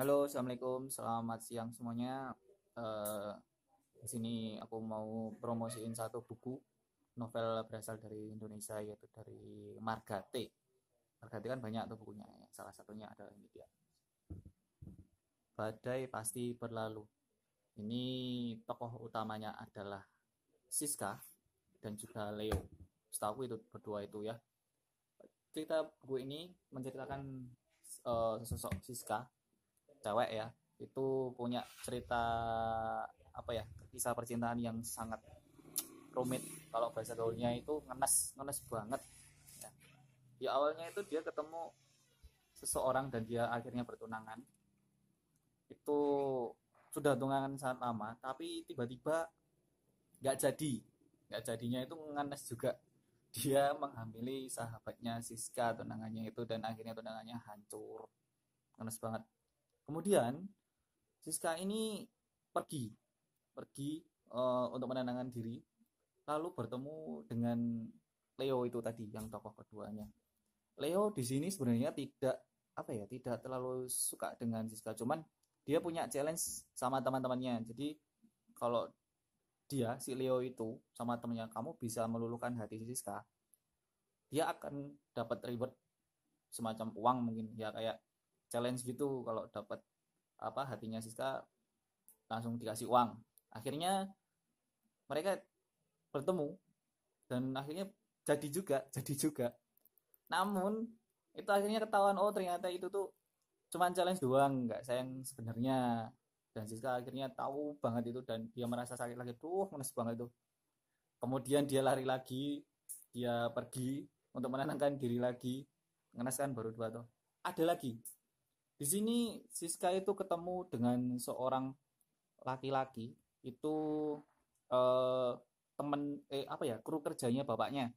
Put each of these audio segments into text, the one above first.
Halo, assalamualaikum, selamat siang semuanya. Uh, di sini aku mau promosiin satu buku novel berasal dari Indonesia yaitu dari Margate. Margate kan banyak tuh bukunya, salah satunya adalah ini dia. Badai pasti berlalu. Ini tokoh utamanya adalah Siska dan juga Leo. Setahu itu berdua itu ya. Cerita buku ini menceritakan uh, eh, sosok Siska cewek ya itu punya cerita apa ya kisah percintaan yang sangat rumit kalau bahasa gaulnya itu ngenes ngenes banget ya. di awalnya itu dia ketemu seseorang dan dia akhirnya bertunangan itu sudah tunangan sangat lama tapi tiba-tiba nggak -tiba jadi nggak jadinya itu ngenes juga dia menghamili sahabatnya Siska tunangannya itu dan akhirnya tunangannya hancur ngenes banget Kemudian Siska ini pergi, pergi uh, untuk menenangkan diri, lalu bertemu dengan Leo itu tadi yang tokoh keduanya. Leo di sini sebenarnya tidak apa ya, tidak terlalu suka dengan Siska, cuman dia punya challenge sama teman-temannya. Jadi kalau dia si Leo itu sama temannya kamu bisa meluluhkan hati Siska, dia akan dapat reward semacam uang mungkin ya kayak challenge gitu kalau dapat apa hatinya Siska langsung dikasih uang. Akhirnya mereka bertemu dan akhirnya jadi juga, jadi juga. Namun itu akhirnya ketahuan oh ternyata itu tuh cuma challenge doang, nggak sayang sebenarnya. Dan Siska akhirnya tahu banget itu dan dia merasa sakit lagi tuh, menes banget itu. Kemudian dia lari lagi, dia pergi untuk menenangkan diri lagi. Ngenes kan baru dua tuh. Ada lagi, di sini Siska itu ketemu dengan seorang laki-laki itu eh, temen eh apa ya kru kerjanya bapaknya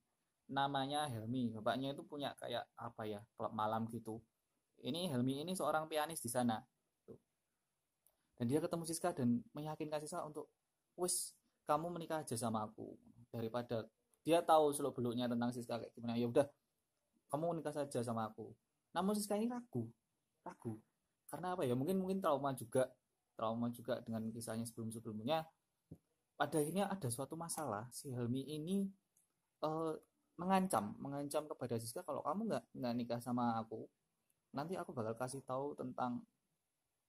namanya Helmi bapaknya itu punya kayak apa ya klub malam gitu ini Helmi ini seorang pianis di sana Tuh. dan dia ketemu Siska dan meyakinkan Siska untuk wis kamu menikah aja sama aku daripada dia tahu seluk beluknya tentang Siska kayak gimana ya udah kamu menikah saja sama aku namun Siska ini ragu ragu karena apa ya mungkin mungkin trauma juga trauma juga dengan kisahnya sebelum sebelumnya pada akhirnya ada suatu masalah si Helmi ini uh, mengancam mengancam kepada Siska kalau kamu nggak nggak nikah sama aku nanti aku bakal kasih tahu tentang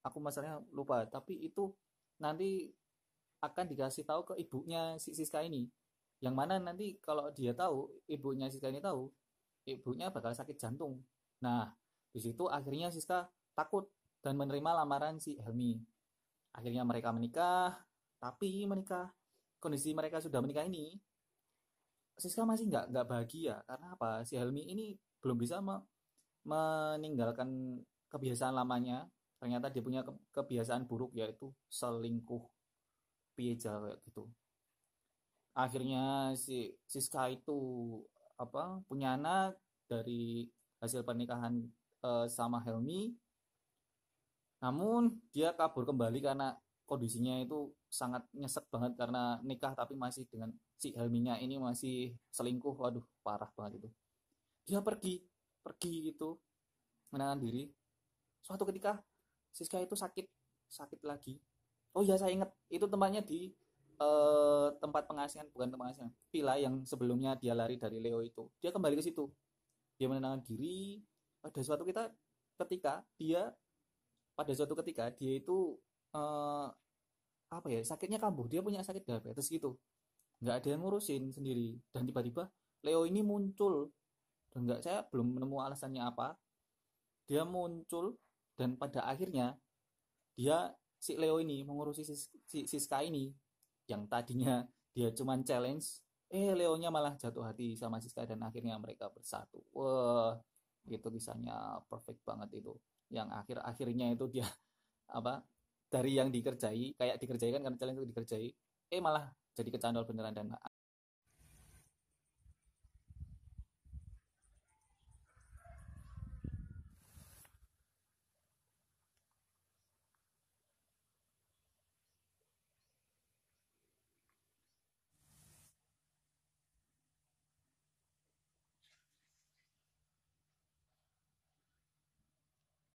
aku masalahnya lupa tapi itu nanti akan dikasih tahu ke ibunya si Siska ini yang mana nanti kalau dia tahu ibunya Siska ini tahu ibunya bakal sakit jantung nah di situ akhirnya Siska takut dan menerima lamaran si Helmi. Akhirnya mereka menikah, tapi menikah kondisi mereka sudah menikah ini Siska masih nggak nggak bahagia karena apa? Si Helmi ini belum bisa me meninggalkan kebiasaan lamanya. Ternyata dia punya kebiasaan buruk yaitu selingkuh. Pieja kayak gitu. Akhirnya si Siska itu apa punya anak dari hasil pernikahan uh, sama Helmi. Namun dia kabur kembali karena kondisinya itu sangat nyesek banget karena nikah tapi masih dengan si Helminya ini masih selingkuh. Waduh, parah banget itu. Dia pergi, pergi gitu, menahan diri. Suatu ketika Siska itu sakit, sakit lagi. Oh ya saya ingat itu tempatnya di eh, tempat pengasingan bukan tempat pengasingan, villa yang sebelumnya dia lari dari Leo itu. Dia kembali ke situ. Dia menenangkan diri, pada suatu kita ketika dia pada suatu ketika dia itu uh, apa ya sakitnya kambuh dia punya sakit diabetes gitu nggak ada yang ngurusin sendiri dan tiba-tiba Leo ini muncul dan nggak saya belum menemukan alasannya apa dia muncul dan pada akhirnya dia si Leo ini mengurusi si, si, Siska ini yang tadinya dia cuma challenge eh Leonya malah jatuh hati sama Siska dan akhirnya mereka bersatu wah itu kisahnya perfect banget itu yang akhir akhirnya itu dia apa dari yang dikerjai kayak kan karena challenge itu dikerjai eh malah jadi kecanduan beneran dan